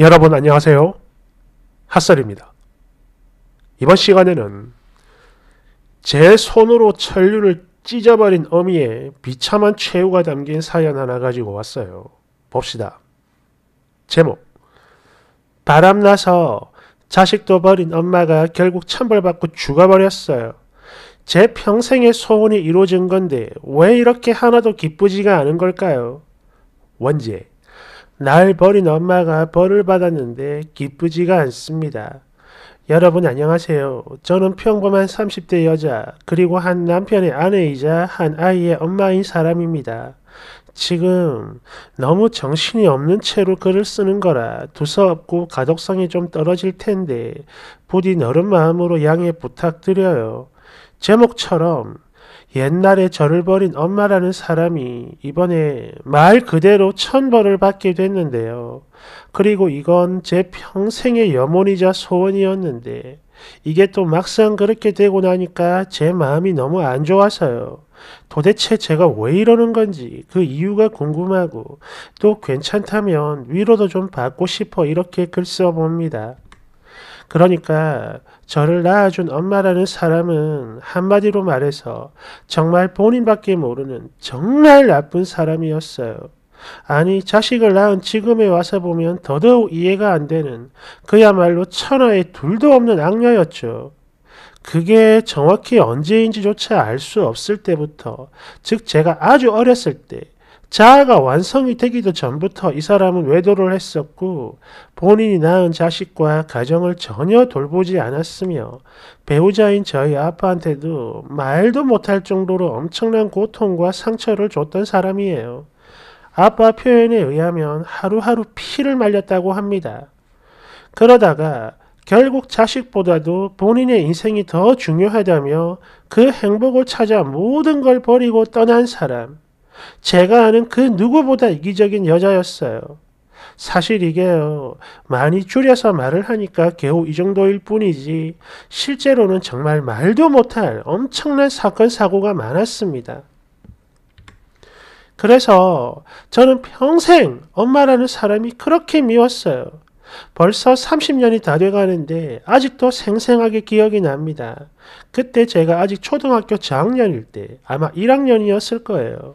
여러분 안녕하세요. 핫설입니다. 이번 시간에는 제 손으로 천륜을 찢어버린 어미의 비참한 최후가 담긴 사연 하나 가지고 왔어요. 봅시다. 제목 바람나서 자식도 버린 엄마가 결국 천벌받고 죽어버렸어요. 제 평생의 소원이 이루어진 건데 왜 이렇게 하나도 기쁘지가 않은 걸까요? 원제 날 버린 엄마가 벌을 받았는데 기쁘지가 않습니다. 여러분 안녕하세요. 저는 평범한 30대 여자 그리고 한 남편의 아내이자 한 아이의 엄마인 사람입니다. 지금 너무 정신이 없는 채로 글을 쓰는 거라 두서없고 가독성이 좀 떨어질 텐데 부디 너른 마음으로 양해 부탁드려요. 제목처럼 옛날에 저를 버린 엄마라는 사람이 이번에 말 그대로 천벌을 받게 됐는데요. 그리고 이건 제 평생의 염원이자 소원이었는데 이게 또 막상 그렇게 되고 나니까 제 마음이 너무 안 좋아서요. 도대체 제가 왜 이러는 건지 그 이유가 궁금하고 또 괜찮다면 위로도 좀 받고 싶어 이렇게 글 써봅니다. 그러니까 저를 낳아준 엄마라는 사람은 한마디로 말해서 정말 본인밖에 모르는 정말 나쁜 사람이었어요. 아니 자식을 낳은 지금에 와서 보면 더더욱 이해가 안 되는 그야말로 천하에 둘도 없는 악녀였죠. 그게 정확히 언제인지조차 알 수 없을 때부터 즉 제가 아주 어렸을 때 자아가 완성이 되기도 전부터 이 사람은 외도를 했었고 본인이 낳은 자식과 가정을 전혀 돌보지 않았으며 배우자인 저희 아빠한테도 말도 못할 정도로 엄청난 고통과 상처를 줬던 사람이에요. 아빠 표현에 의하면 하루하루 피를 말렸다고 합니다. 그러다가 결국 자식보다도 본인의 인생이 더 중요하다며 그 행복을 찾아 모든 걸 버리고 떠난 사람. 제가 아는 그 누구보다 이기적인 여자였어요. 사실 이게요. 많이 줄여서 말을 하니까 겨우 이 정도일 뿐이지 실제로는 정말 말도 못할 엄청난 사건 사고가 많았습니다. 그래서 저는 평생 엄마라는 사람이 그렇게 미웠어요. 벌써 30년이 다 돼가는데 아직도 생생하게 기억이 납니다. 그때 제가 아직 초등학교 저학년일 때 아마 1학년이었을 거예요.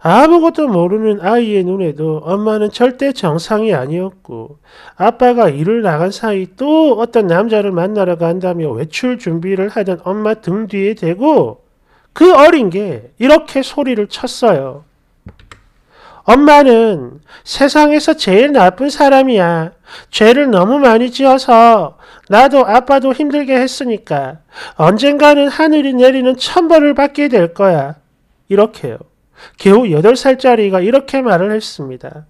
아무것도 모르는 아이의 눈에도 엄마는 절대 정상이 아니었고 아빠가 일을 나간 사이 또 어떤 남자를 만나러 간다며 외출 준비를 하던 엄마 등 뒤에 대고 그 어린 게 이렇게 소리를 쳤어요. 엄마는 세상에서 제일 나쁜 사람이야. 죄를 너무 많이 지어서 나도 아빠도 힘들게 했으니까 언젠가는 하늘이 내리는 천벌을 받게 될 거야. 이렇게요. 겨우 8살짜리가 이렇게 말을 했습니다.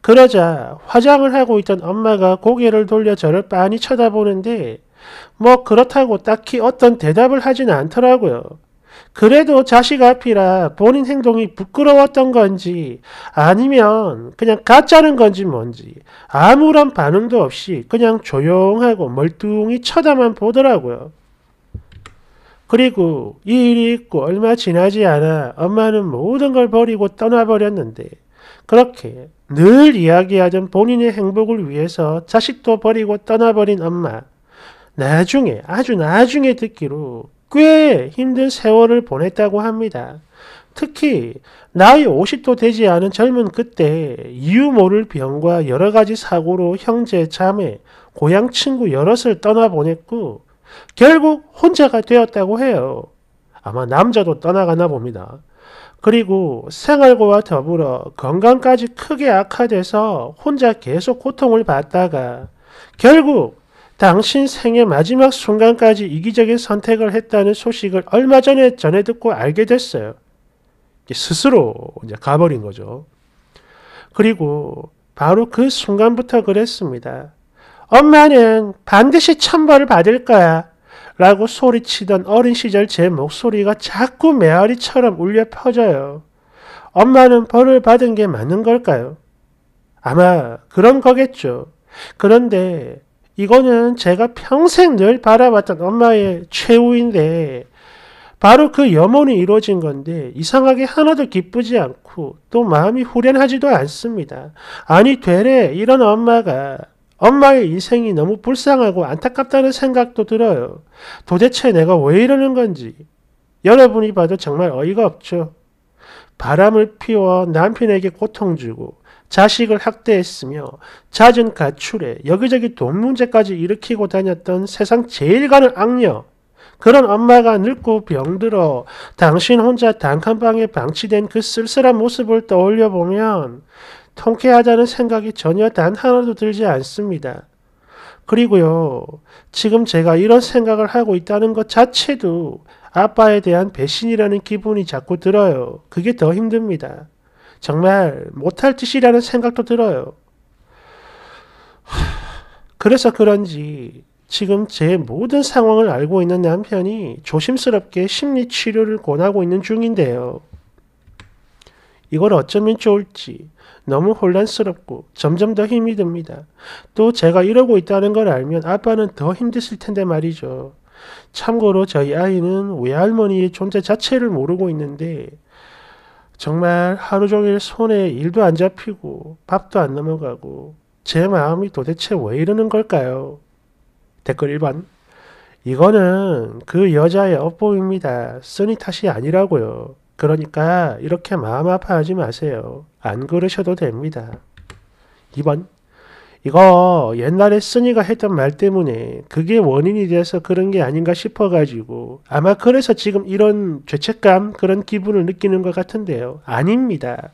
그러자 화장을 하고 있던 엄마가 고개를 돌려 저를 빤히 쳐다보는데 뭐 그렇다고 딱히 어떤 대답을 하진 않더라고요. 그래도 자식 앞이라 본인 행동이 부끄러웠던 건지 아니면 그냥 가짜는 건지 뭔지 아무런 반응도 없이 그냥 조용하고 멀뚱히 쳐다만 보더라고요. 그리고 이 일이 있고 얼마 지나지 않아 엄마는 모든 걸 버리고 떠나버렸는데 그렇게 늘 이야기하던 본인의 행복을 위해서 자식도 버리고 떠나버린 엄마. 나중에 아주 나중에 듣기로 꽤 힘든 세월을 보냈다고 합니다. 특히 나이 50도 되지 않은 젊은 그때 이유 모를 병과 여러 가지 사고로 형제, 자매, 고향 친구 여럿을 떠나보냈고 결국 혼자가 되었다고 해요. 아마 남자도 떠나가나 봅니다. 그리고 생활고와 더불어 건강까지 크게 악화돼서 혼자 계속 고통을 받다가 결국 당신 생애 마지막 순간까지 이기적인 선택을 했다는 소식을 얼마 전에 전해 듣고 알게 됐어요. 스스로 이제 가버린 거죠. 그리고 바로 그 순간부터 그랬습니다. 엄마는 반드시 천벌을 받을 거야. 라고 소리치던 어린 시절 제 목소리가 자꾸 메아리처럼 울려 퍼져요. 엄마는 벌을 받은 게 맞는 걸까요? 아마 그런 거겠죠. 그런데 이거는 제가 평생 늘 바라봤던 엄마의 최후인데 바로 그 염원이 이루어진 건데 이상하게 하나도 기쁘지 않고 또 마음이 후련하지도 않습니다. 아니 되래 이런 엄마가 엄마의 인생이 너무 불쌍하고 안타깝다는 생각도 들어요. 도대체 내가 왜 이러는 건지. 여러분이 봐도 정말 어이가 없죠. 바람을 피워 남편에게 고통 주고 자식을 학대했으며 잦은 가출에 여기저기 돈 문제까지 일으키고 다녔던 세상 제일 가는 악녀. 그런 엄마가 늙고 병들어 당신 혼자 단칸방에 방치된 그 쓸쓸한 모습을 떠올려 보면 통쾌하자는 생각이 전혀 단 하나도 들지 않습니다. 그리고요, 지금 제가 이런 생각을 하고 있다는 것 자체도 아빠에 대한 배신이라는 기분이 자꾸 들어요. 그게 더 힘듭니다. 정말 못할 짓이라는 생각도 들어요. 그래서 그런지 지금 제 모든 상황을 알고 있는 남편이 조심스럽게 심리 치료를 권하고 있는 중인데요. 이걸 어쩌면 좋을지 너무 혼란스럽고 점점 더 힘이 듭니다. 또 제가 이러고 있다는 걸 알면 아빠는 더 힘드실 텐데 말이죠. 참고로 저희 아이는 외할머니의 존재 자체를 모르고 있는데 정말 하루 종일 손에 일도 안 잡히고 밥도 안 넘어가고 제 마음이 도대체 왜 이러는 걸까요? 댓글 1번 이거는 그 여자의 업보입니다. 쓰니 탓이 아니라고요. 그러니까 이렇게 마음 아파하지 마세요. 안 그러셔도 됩니다. 2번 이거 옛날에 쓰니가 했던 말 때문에 그게 원인이 돼서 그런 게 아닌가 싶어가지고 아마 그래서 지금 이런 죄책감 그런 기분을 느끼는 것 같은데요. 아닙니다.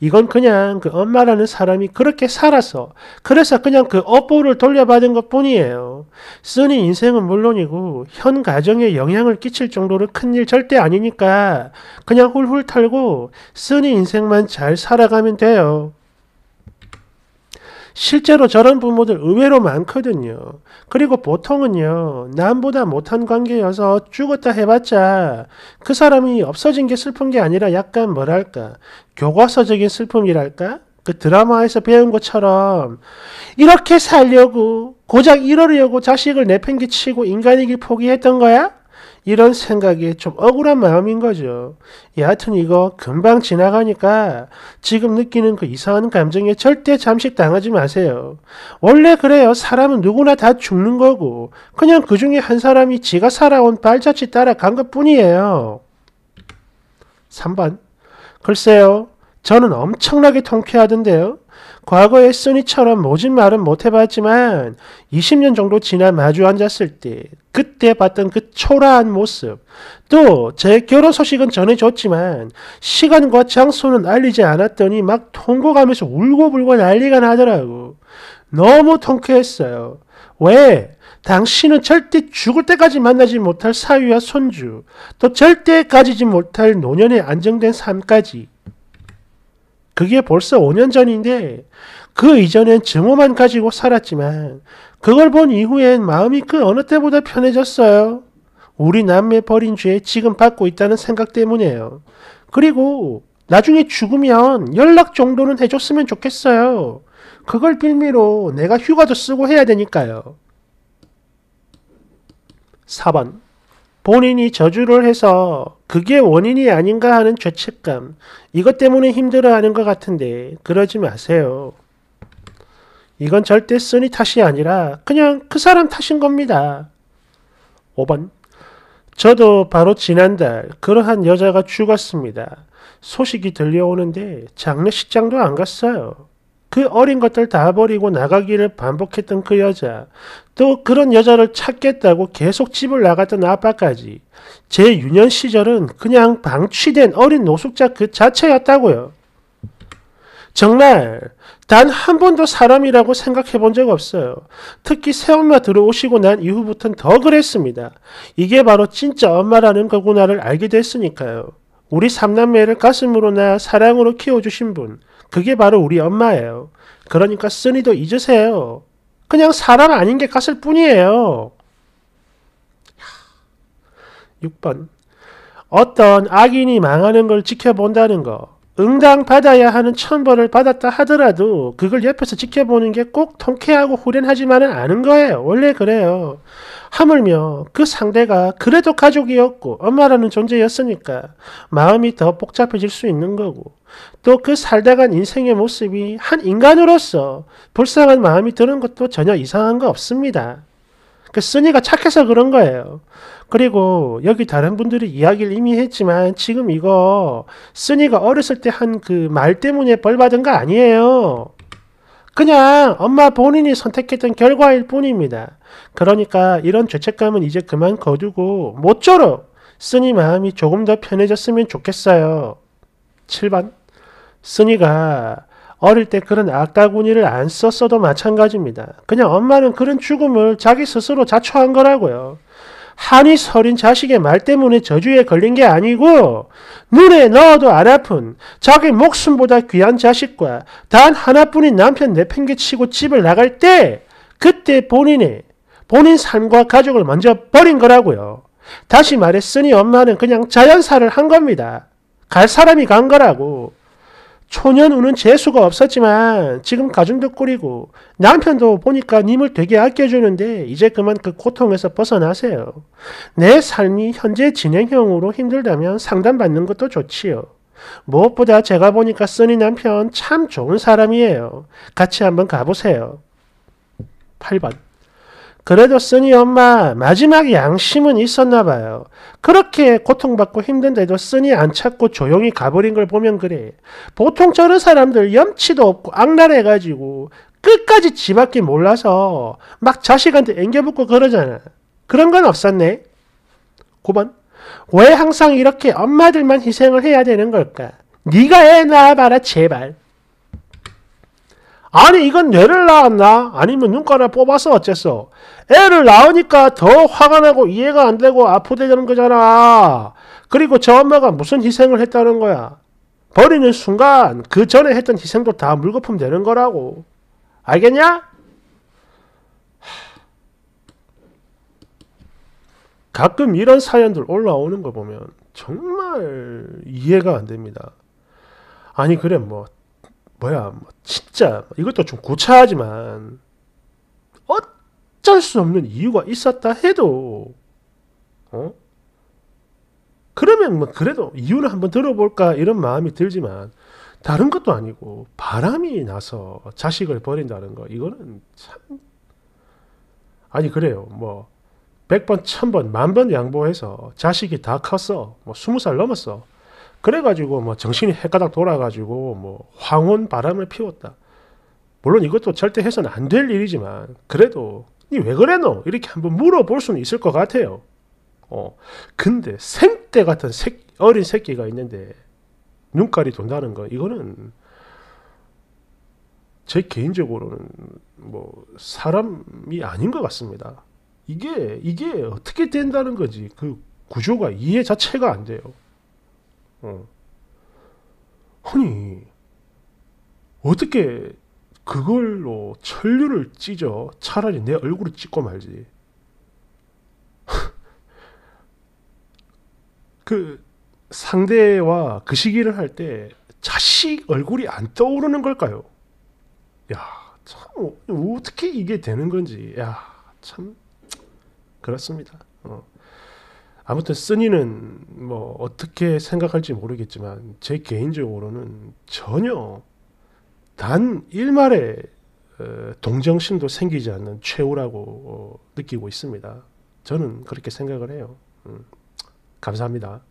이건 그냥 그 엄마라는 사람이 그렇게 살아서 그래서 그냥 그 업보를 돌려받은 것 뿐이에요. 쓰니 인생은 물론이고 현 가정에 영향을 끼칠 정도로 큰일 절대 아니니까 그냥 훌훌 털고 쓰니 인생만 잘 살아가면 돼요. 실제로 저런 부모들 의외로 많거든요. 그리고 보통은요, 남보다 못한 관계여서 죽었다 해봤자 그 사람이 없어진 게 슬픈 게 아니라 약간 뭐랄까, 교과서적인 슬픔이랄까? 그 드라마에서 배운 것처럼 이렇게 살려고 고작 이러려고 자식을 내팽개치고 인간이길 포기했던 거야? 이런 생각이 좀 억울한 마음인 거죠. 여하튼 이거 금방 지나가니까 지금 느끼는 그 이상한 감정에 절대 잠식당하지 마세요. 원래 그래요. 사람은 누구나 다 죽는 거고 그냥 그 중에 한 사람이 지가 살아온 발자취 따라간 것 뿐이에요. 3번 글쎄요. 저는 엄청나게 통쾌하던데요. 과거의 쓰니처럼 모진 말은 못해봤지만 20년 정도 지나 마주 앉았을 때 그때 봤던 그 초라한 모습 또 제 결혼 소식은 전해줬지만 시간과 장소는 알리지 않았더니 막 통곡하면서 울고불고 난리가 나더라고. 너무 통쾌했어요. 왜? 당신은 절대 죽을 때까지 만나지 못할 사위와 손주, 또 절대 가지지 못할 노년의 안정된 삶까지 그게 벌써 5년 전인데 그 이전엔 증오만 가지고 살았지만 그걸 본 이후엔 마음이 그 어느 때보다 편해졌어요. 우리 남매 버린 죄 지금 받고 있다는 생각 때문에요. 그리고 나중에 죽으면 연락 정도는 해줬으면 좋겠어요. 그걸 빌미로 내가 휴가도 쓰고 해야 되니까요. 4번 본인이 저주를 해서 그게 원인이 아닌가 하는 죄책감, 이것 때문에 힘들어하는 것 같은데 그러지 마세요. 이건 절대 쓰니 탓이 아니라 그냥 그 사람 탓인 겁니다. 5번 저도 바로 지난달 그러한 여자가 죽었습니다. 소식이 들려오는데 장례식장도 안 갔어요. 그 어린 것들 다 버리고 나가기를 반복했던 그 여자, 또 그런 여자를 찾겠다고 계속 집을 나갔던 아빠까지, 제 유년 시절은 그냥 방치된 어린 노숙자 그 자체였다고요. 정말 단 한 번도 사람이라고 생각해 본 적 없어요. 특히 새엄마 들어오시고 난 이후부터는 더 그랬습니다. 이게 바로 진짜 엄마라는 거구나를 알게 됐으니까요. 우리 삼남매를 가슴으로나 사랑으로 키워주신 분, 그게 바로 우리 엄마예요. 그러니까 쓰니도 잊으세요. 그냥 사람 아닌 게 같을 뿐이에요. 6번. 어떤 악인이 망하는 걸 지켜본다는 거. 응당받아야 하는 천벌을 받았다 하더라도 그걸 옆에서 지켜보는 게 꼭 통쾌하고 후련하지만은 않은 거예요. 원래 그래요. 하물며 그 상대가 그래도 가족이었고 엄마라는 존재였으니까 마음이 더 복잡해질 수 있는 거고 또 그 살다간 인생의 모습이 한 인간으로서 불쌍한 마음이 드는 것도 전혀 이상한 거 없습니다. 그 쓰니가 착해서 그런 거예요. 그리고 여기 다른 분들이 이야기를 이미 했지만 지금 이거 쓰니가 어렸을 때 한 그 말 때문에 벌 받은 거 아니에요. 그냥 엄마 본인이 선택했던 결과일 뿐입니다. 그러니까 이런 죄책감은 이제 그만 거두고 모쪼록 쓰니 마음이 조금 더 편해졌으면 좋겠어요. 7번 쓰니가 어릴 때 그런 악다구니를 안 썼어도 마찬가지입니다. 그냥 엄마는 그런 죽음을 자기 스스로 자초한 거라고요. 한이 서린 자식의 말 때문에 저주에 걸린 게 아니고 눈에 넣어도 안 아픈 자기 목숨보다 귀한 자식과 단 하나뿐인 남편 내팽개치고 집을 나갈 때 그때 본인의 본인 삶과 가족을 먼저 버린 거라고요. 다시 말했으니 엄마는 그냥 자연사를 한 겁니다. 갈 사람이 간 거라고. 초년우는 재수가 없었지만 지금 가중도 꾸리고 남편도 보니까 님을 되게 아껴주는데 이제 그만 그 고통에서 벗어나세요. 내 삶이 현재 진행형으로 힘들다면 상담받는 것도 좋지요. 무엇보다 제가 보니까 써니 남편 참 좋은 사람이에요. 같이 한번 가보세요. 8번 그래도 쓰니 엄마 마지막 양심은 있었나 봐요. 그렇게 고통받고 힘든데도 쓰니 안 찾고 조용히 가버린 걸 보면 그래. 보통 저런 사람들 염치도 없고 악랄해가지고 끝까지 집 앞길 몰라서 막 자식한테 앵겨붙고 그러잖아. 그런 건 없었네. 9번. 왜 항상 이렇게 엄마들만 희생을 해야 되는 걸까? 네가 애낳봐라 제발. 아니 이건 뇌를 낳았나? 아니면 눈가를 뽑아서 어째서 애를 낳으니까 더 화가 나고 이해가 안 되고 아프대는 거잖아. 그리고 저 엄마가 무슨 희생을 했다는 거야. 버리는 순간 그 전에 했던 희생도 다 물거품 되는 거라고. 알겠냐? 가끔 이런 사연들 올라오는 거 보면 정말 이해가 안 됩니다. 아니 그래 뭐 뭐야 뭐 진짜 이것도 좀 고차하지만 어쩔 수 없는 이유가 있었다 해도 어? 그러면 뭐 그래도 이유를 한번 들어볼까 이런 마음이 들지만 다른 것도 아니고 바람이 나서 자식을 버린다는 거 이거는 참 아니 그래요 뭐 100번 1000번 만 번 양보해서 자식이 다 컸어 뭐 20살 넘었어 그래가지고 뭐 정신이 헷가닥 돌아가지고 뭐 황혼 바람을 피웠다. 물론 이것도 절대 해서는 안 될 일이지만 그래도 니왜 그래노? 이렇게 한번 물어볼 수는 있을 것 같아요. 어 근데 생때 같은 새, 어린 새끼가 있는데 눈깔이 돈다는 거 이거는 제 개인적으로는 뭐 사람이 아닌 것 같습니다. 이게 이게 어떻게 된다는 거지 그 구조가 이해 자체가 안 돼요. 어. 아니 어떻게 그걸로 천류를 찢어 차라리 내 얼굴을 찢고 말지 그 상대와 그 시기를 할 때 자식 얼굴이 안 떠오르는 걸까요? 야, 참 어떻게 이게 되는 건지. 야, 참 그렇습니다. 어. 아무튼 쓰니는 뭐 어떻게 생각할지 모르겠지만 제 개인적으로는 전혀 단 일말의 어, 동정심도 생기지 않는 최후라고 어, 느끼고 있습니다. 저는 그렇게 생각을 해요. 음. 감사합니다.